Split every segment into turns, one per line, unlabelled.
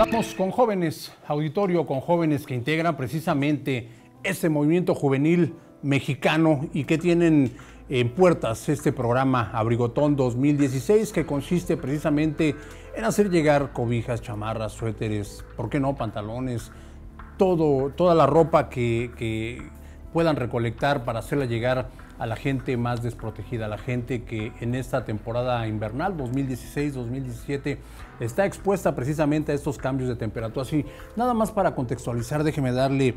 Hablamos con jóvenes, auditorio, con jóvenes que integran precisamente este movimiento juvenil mexicano y que tienen en puertas este programa Abrigotón 2016 que consiste precisamente en hacer llegar cobijas, chamarras, suéteres, ¿por qué no? Pantalones, toda la ropa que, que puedan recolectar para hacerla llegar a la gente más desprotegida, a la gente que en esta temporada invernal 2016-2017 está expuesta precisamente a estos cambios de temperatura. Así, nada más para contextualizar, déjeme darle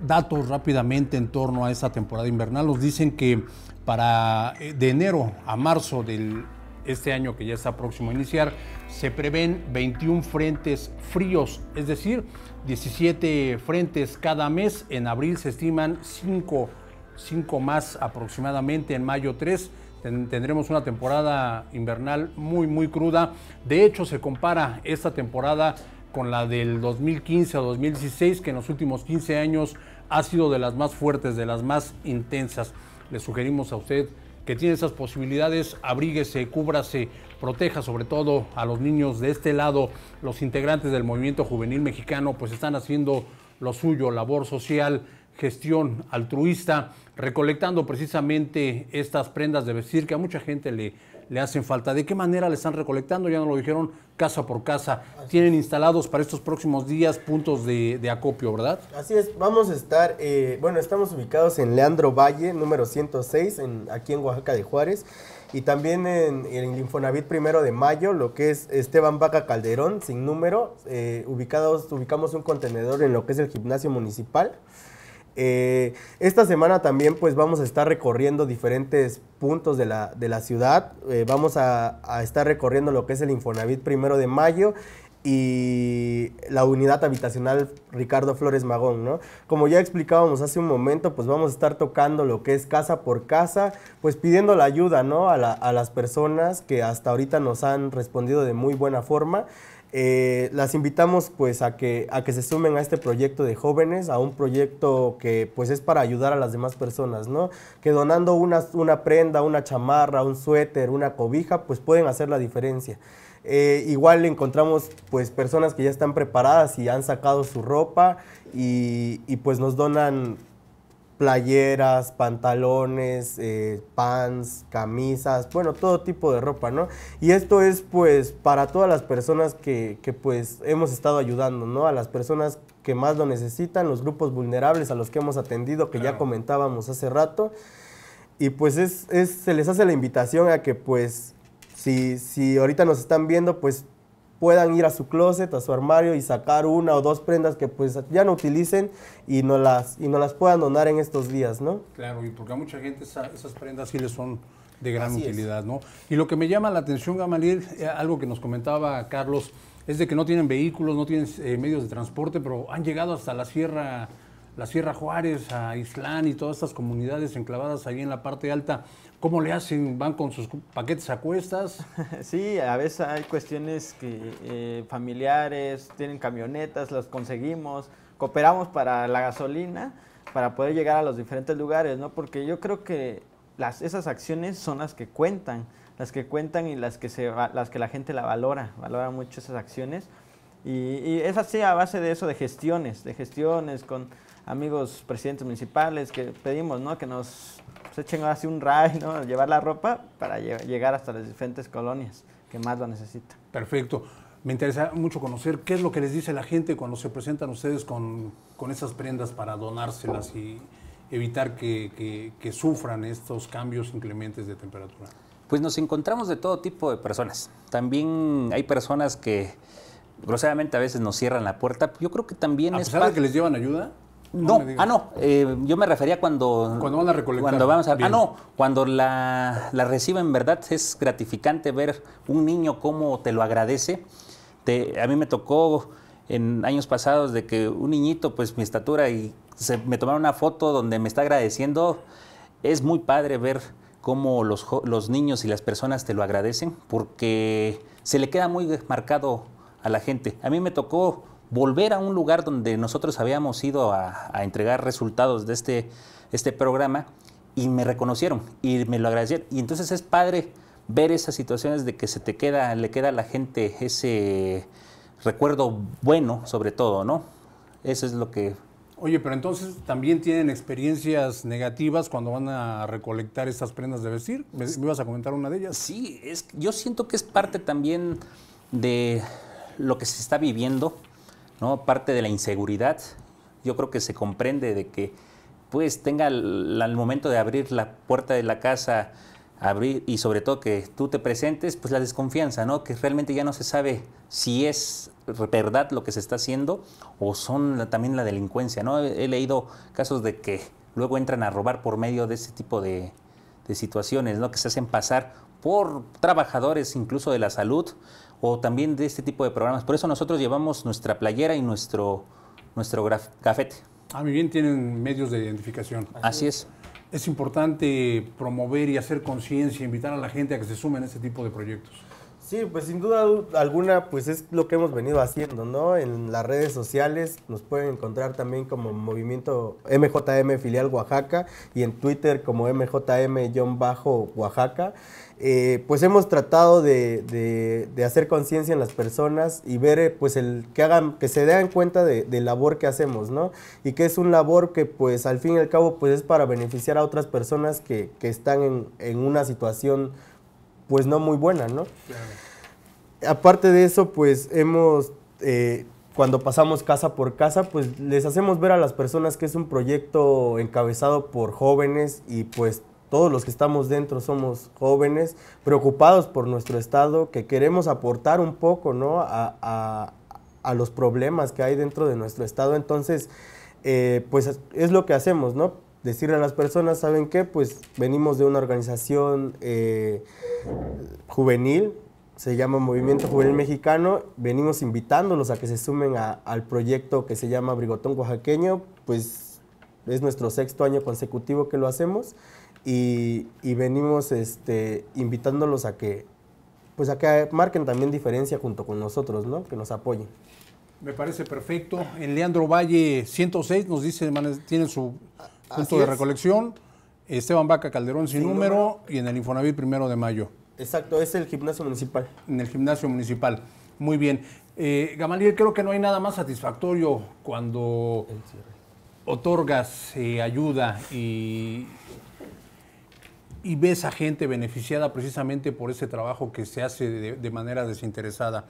datos rápidamente en torno a esta temporada invernal. Nos dicen que para eh, de enero a marzo de este año que ya está próximo a iniciar, se prevén 21 frentes fríos, es decir, 17 frentes cada mes. En abril se estiman 5 cinco más aproximadamente en mayo 3. Tendremos una temporada invernal muy, muy cruda. De hecho, se compara esta temporada con la del 2015 a 2016, que en los últimos 15 años ha sido de las más fuertes, de las más intensas. Le sugerimos a usted que tiene esas posibilidades, abríguese, cúbrase, proteja sobre todo a los niños de este lado. Los integrantes del movimiento juvenil mexicano pues están haciendo lo suyo, labor social gestión altruista, recolectando precisamente estas prendas de vestir que a mucha gente le, le hacen falta. ¿De qué manera le están recolectando? Ya nos lo dijeron, casa por casa. Tienen instalados para estos próximos días puntos de, acopio, ¿verdad?
Así es, vamos a estar, eh, bueno, estamos ubicados en Leandro Valle, número 106, en, aquí en Oaxaca de Juárez. Y también en, el Infonavit primero de mayo, lo que es Esteban Vaca Calderón, sin número, eh, ubicados, ubicamos un contenedor en lo que es el gimnasio municipal. Eh, esta semana también pues vamos a estar recorriendo diferentes puntos de la, ciudad. Eh, vamos a, estar recorriendo lo que es el Infonavit primero de mayo y la unidad habitacional Ricardo Flores Magón, ¿no? Como ya explicábamos hace un momento, pues vamos a estar tocando lo que es casa por casa, pues pidiendo la ayuda, ¿no? A, a las personas que hasta ahorita nos han respondido de muy buena forma. Eh, las invitamos pues a que, a que se sumen a este proyecto de jóvenes, a un proyecto que pues es para ayudar a las demás personas, ¿no? Que donando una, una prenda, una chamarra, un suéter, una cobija, pues pueden hacer la diferencia. Eh, igual encontramos pues personas que ya están preparadas y han sacado su ropa y, y pues nos donan playeras, pantalones, eh, pants, camisas, bueno, todo tipo de ropa, ¿no? Y esto es pues para todas las personas que, pues hemos estado ayudando, ¿no? A las personas que más lo necesitan, los grupos vulnerables a los que hemos atendido, que ya comentábamos hace rato. Y pues es, se les hace la invitación a que pues si, si ahorita nos están viendo, pues puedan ir a su closet, a su armario y sacar una o dos prendas que pues ya no utilicen y no las, y no las puedan donar en estos días, ¿no?
Claro, y porque a mucha gente esas prendas sí les son de gran utilidad, ¿no? Y lo que me llama la atención, Gamaliel, eh, algo que nos comentaba Carlos, es de que no tienen vehículos, no tienen eh, medios de transporte, pero han llegado hasta la Sierra, la Sierra Juárez, a Islán y todas estas comunidades enclavadas ahí en la parte alta. ¿Cómo le hacen? ¿Van con sus paquetes a cuestas? Sí, a veces hay cuestiones que,
eh, familiares, tienen camionetas, las conseguimos, cooperamos para la gasolina, para poder llegar a los diferentes lugares, ¿no? Porque yo creo que las, esas acciones son las que cuentan, las que cuentan y las que, se, las que la gente la valora, valora mucho esas acciones. Y, y es así a base de eso, de gestiones, de gestiones con amigos presidentes municipales que pedimos, ¿no? Que nos pues, echen así un ray, ¿no? Llevar la ropa para llegar hasta las diferentes
colonias que más lo necesitan. Perfecto. Me interesa mucho conocer qué es lo que les dice la gente cuando se presentan ustedes con, esas prendas para donárselas y evitar que, sufran estos cambios inclementes de temperatura.
Pues nos encontramos de todo tipo de personas. También hay personas que groseramente a veces nos cierran la puerta. Yo creo que también es... ¿A que les llevan ayuda? No, ah, no, eh, yo me refería cuando... Cuando a recolectar. Cuando vamos a, ah, no, cuando la, la en ¿verdad? Es gratificante ver un niño cómo te lo agradece. a mí me tocó en años pasados de que un niñito, pues mi estatura, y me tomaron una foto donde me está agradeciendo. Es muy padre ver cómo los, los niños y las personas te lo agradecen, porque se le queda muy marcado a la gente. A mí me tocó volver a un lugar donde nosotros habíamos ido a, entregar resultados de este, este programa y me reconocieron y me lo agradecieron. Y entonces es padre ver esas situaciones de que se te queda, le queda a la gente ese recuerdo bueno, sobre todo, ¿no? Eso es lo que.
Oye, pero entonces también tienen experiencias negativas cuando van a recolectar estas prendas de vestir. ¿Me, me ibas a comentar una de ellas? Sí, es, yo
siento que es parte también de lo que se está viviendo ¿no? Parte de la inseguridad, yo creo que se comprende de que pues tenga el, momento de abrir la puerta de la casa, abrir y sobre todo que tú te presentes, pues la desconfianza, ¿no? Que realmente ya no se sabe si es verdad lo que se está haciendo o son también la delincuencia, ¿no? He, leído casos de que luego entran a robar por medio de ese tipo de, de situaciones, ¿no? Que se hacen pasar por trabajadores incluso de la salud o también de este tipo de programas. Por eso nosotros llevamos nuestra playera y nuestro, nuestro cafete.
Ah, bien, tienen medios de identificación. Así es. Es importante promover y hacer conciencia, invitar a la gente a que se sumen a este tipo de proyectos. Sí, pues sin duda alguna, pues es lo que hemos venido haciendo, ¿no? En las redes
sociales nos pueden encontrar también como Movimiento MJM Filial Oaxaca y en Twitter como MJM-Oaxaca. Eh, pues hemos tratado de, hacer conciencia en las personas y ver eh, pues el que hagan que se den cuenta de, la labor que hacemos no y que es un labor que pues al fin y al cabo pues es para beneficiar a otras personas que, están en, en una situación pues no muy buena, ¿no? Aparte de eso, pues hemos, eh, cuando pasamos casa por casa, pues les hacemos ver a las personas que es un proyecto encabezado por jóvenes y pues todos los que estamos dentro somos jóvenes, preocupados por nuestro estado, que queremos aportar un poco, ¿no? A, los problemas que hay dentro de nuestro estado. Entonces, eh, pues es lo que hacemos, ¿no? decirle a las personas, ¿saben qué? Pues venimos de una organización eh, juvenil, se llama Movimiento Juvenil Mexicano, venimos invitándolos a que se sumen al proyecto que se llama Brigotón Oaxaqueño, pues es nuestro sexto año consecutivo que lo hacemos y, venimos este, invitándolos a que, pues a que marquen también diferencia junto con nosotros, ¿no? que nos apoyen.
Me parece perfecto. En Leandro Valle 106 nos dice, tiene su, Punto de recolección, Esteban Vaca Calderón sin, número, y en el Infonavit primero de mayo. Exacto, es el gimnasio municipal. En el gimnasio municipal. Muy bien. Eh, Gamaliel, creo que no hay nada más satisfactorio cuando otorgas eh, ayuda y, ves a gente beneficiada precisamente por ese trabajo que se hace de, manera desinteresada.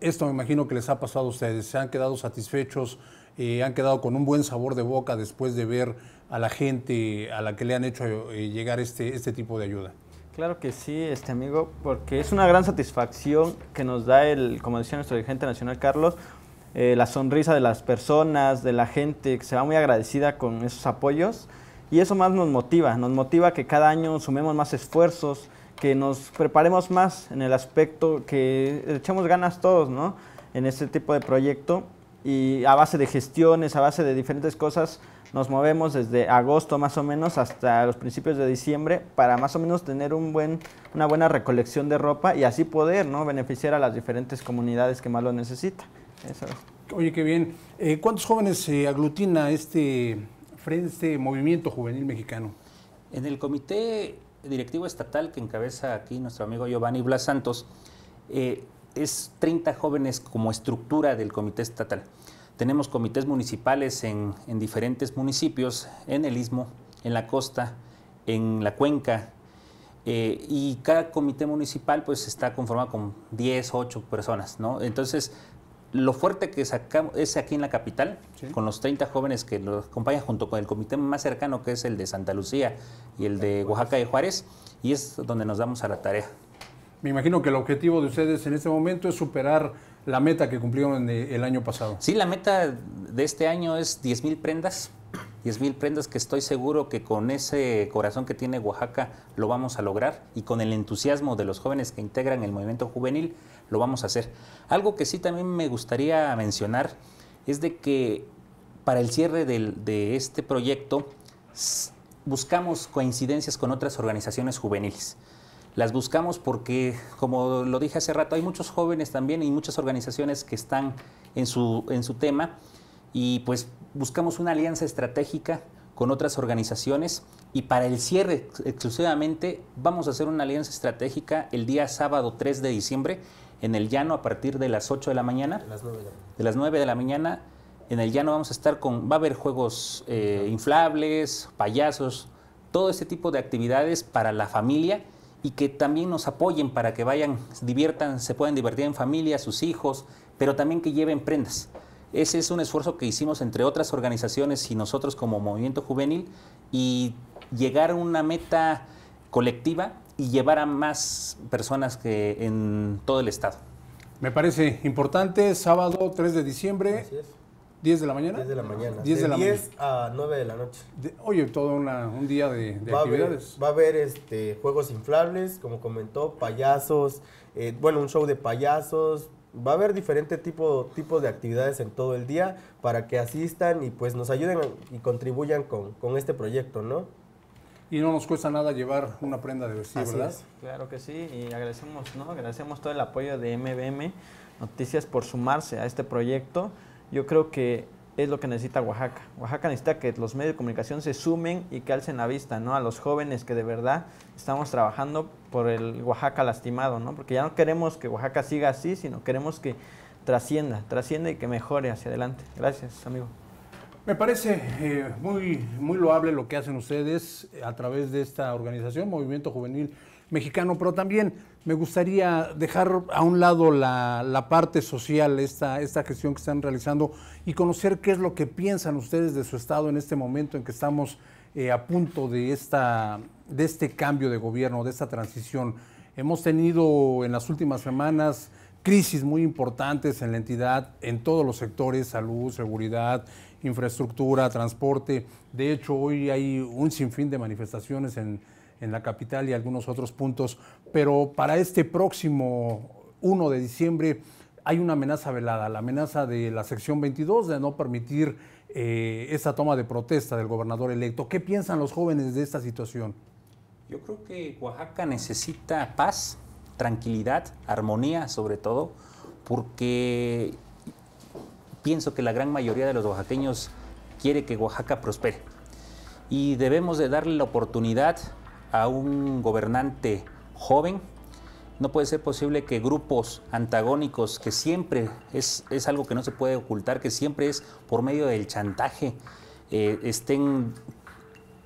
Esto me imagino que les ha pasado a ustedes. Se han quedado satisfechos, eh, han quedado con un buen sabor de boca después de ver a la gente a la que le han hecho eh, llegar este, este tipo de ayuda.
Claro que sí, este amigo, porque es una gran satisfacción que nos da el, como decía nuestro dirigente nacional Carlos, eh, la sonrisa de las personas, de la gente, que se va muy agradecida con esos apoyos. Y eso más nos motiva, nos motiva que cada año sumemos más esfuerzos, que nos preparemos más en el aspecto, que echemos ganas todos, ¿no? En este tipo de proyecto y a base de gestiones, a base de diferentes cosas, nos movemos desde agosto más o menos hasta los principios de diciembre para más o menos tener un buen, una buena recolección de ropa y así poder beneficiar a las diferentes comunidades que más lo necesitan.
Oye, qué bien. Eh, ¿Cuántos jóvenes se aglutina este, este movimiento juvenil mexicano?
En el comité directivo estatal que encabeza aquí nuestro amigo Giovanni Blas Santos, eh, es 30 jóvenes como estructura del comité estatal. Tenemos comités municipales en, diferentes municipios, en el istmo, en la costa, en la cuenca, eh, y cada comité municipal pues está conformado con 10, 8 personas, ¿no? Entonces, lo fuerte que sacamos es aquí en la capital, con los 30 jóvenes que nos acompañan junto con el comité más cercano que es el de Santa Lucía y el de Oaxaca de Juárez, y es donde nos damos a la tarea. Me imagino que
el objetivo de ustedes en este momento es superar la meta que cumplieron eh, el año pasado. Sí, la meta
de este año es 10.000 prendas. 10.000 prendas que estoy seguro que con ese corazón que tiene Oaxaca lo vamos a lograr y con el entusiasmo de los jóvenes que integran el movimiento juvenil lo vamos a hacer. Algo que sí también me gustaría mencionar es de que para el cierre de este proyecto buscamos coincidencias con otras organizaciones juveniles las buscamos porque, como lo dije hace rato, hay muchos jóvenes también y muchas organizaciones que están en su, en su tema y pues buscamos una alianza estratégica con otras organizaciones y para el cierre exclusivamente vamos a hacer una alianza estratégica el día sábado 3 de diciembre en el llano a partir de las 8 de la mañana. De las 9 de la mañana. en el llano vamos a estar con, va a haber juegos eh, inflables, payasos, todo este tipo de actividades para la familia y que también nos apoyen para que vayan, diviertan, se puedan divertir en familia, sus hijos, pero también que lleven prendas. Ese es un esfuerzo que hicimos entre otras organizaciones y nosotros como movimiento juvenil y llegar a una meta colectiva y llevar a más personas que en todo el estado.
Me parece importante, sábado 3 de diciembre. es. ¿10 de la mañana? 10 de la mañana. 10 de, a 9 de la noche. oye, todo un día de, va actividades.
va a haber este, juegos inflables, como comentó, payasos, eh, bueno, un show de payasos. Va a haber diferente tipos tipo de actividades en todo el día para que asistan y pues nos ayuden y contribuyan con, este proyecto, ¿no?
Y no nos cuesta nada llevar una prenda de vestir, ¿verdad?
Claro que sí, y agradecemos, ¿no? agradecemos todo el apoyo de MBM Noticias por sumarse a este proyecto yo creo que es lo que necesita Oaxaca. Oaxaca necesita que los medios de comunicación se sumen y que alcen la vista, ¿no? A los jóvenes que de verdad estamos trabajando por el Oaxaca lastimado, ¿no? Porque ya no queremos que Oaxaca siga así, sino queremos que trascienda, trascienda y que mejore hacia adelante.
Gracias, amigo. Me parece eh, muy, muy loable lo que hacen ustedes a través de esta organización, Movimiento Juvenil mexicano, pero también me gustaría dejar a un lado la, parte social, esta, esta gestión que están realizando, y conocer qué es lo que piensan ustedes de su Estado en este momento en que estamos eh, a punto de, esta, de este cambio de gobierno, de esta transición. Hemos tenido en las últimas semanas crisis muy importantes en la entidad, en todos los sectores, salud, seguridad, infraestructura, transporte. De hecho, hoy hay un sinfín de manifestaciones en en la capital y algunos otros puntos. Pero para este próximo 1 de diciembre hay una amenaza velada, la amenaza de la sección 22 de no permitir eh, esa toma de protesta del gobernador electo. ¿Qué piensan los jóvenes de esta situación?
Yo creo que Oaxaca necesita paz, tranquilidad, armonía sobre todo, porque pienso que la gran mayoría de los oaxaqueños quiere que Oaxaca prospere. Y debemos de darle la oportunidad a un gobernante joven, no puede ser posible que grupos antagónicos, que siempre es, algo que no se puede ocultar, que siempre es por medio del chantaje, eh, estén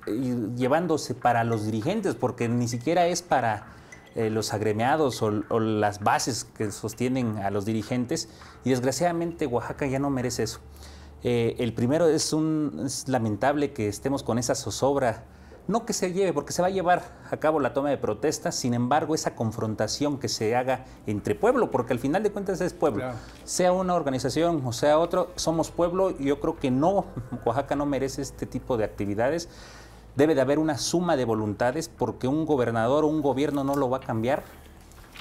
eh, llevándose para los dirigentes, porque ni siquiera es para eh, los agremiados o, las bases que sostienen a los dirigentes. Y desgraciadamente Oaxaca ya no merece eso. el primero es, un, es lamentable que estemos con esa zozobra no que se lleve, porque se va a llevar a cabo la toma de protesta, sin embargo, esa confrontación que se haga entre pueblo, porque al final de cuentas es pueblo, sea una organización o sea otro, somos pueblo, y yo creo que no, Oaxaca no merece este tipo de actividades. Debe de haber una suma de voluntades porque un gobernador o un gobierno no lo va a cambiar.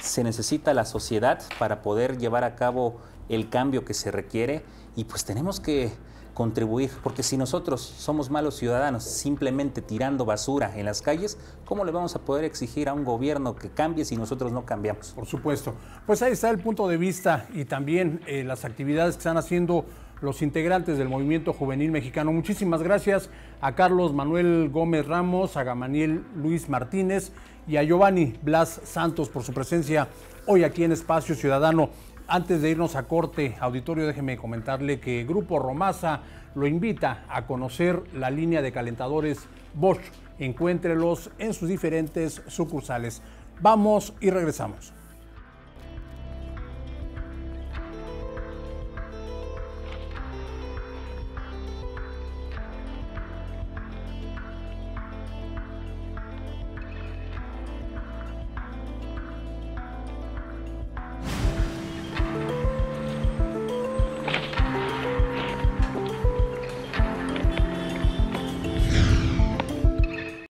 Se necesita la sociedad para poder llevar a cabo el cambio que se requiere y pues tenemos que contribuir, porque si nosotros somos malos ciudadanos simplemente tirando basura en las calles, ¿cómo le vamos a poder exigir a un gobierno que cambie si nosotros no cambiamos? Por supuesto.
Pues ahí está el punto de vista y también eh, las actividades que están haciendo los integrantes del Movimiento Juvenil Mexicano. Muchísimas gracias a Carlos Manuel Gómez Ramos, a Gamaniel Luis Martínez y a Giovanni Blas Santos por su presencia hoy aquí en Espacio Ciudadano. Antes de irnos a corte, auditorio, déjeme comentarle que Grupo Romasa lo invita a conocer la línea de calentadores Bosch. Encuéntrelos en sus diferentes sucursales. Vamos y regresamos.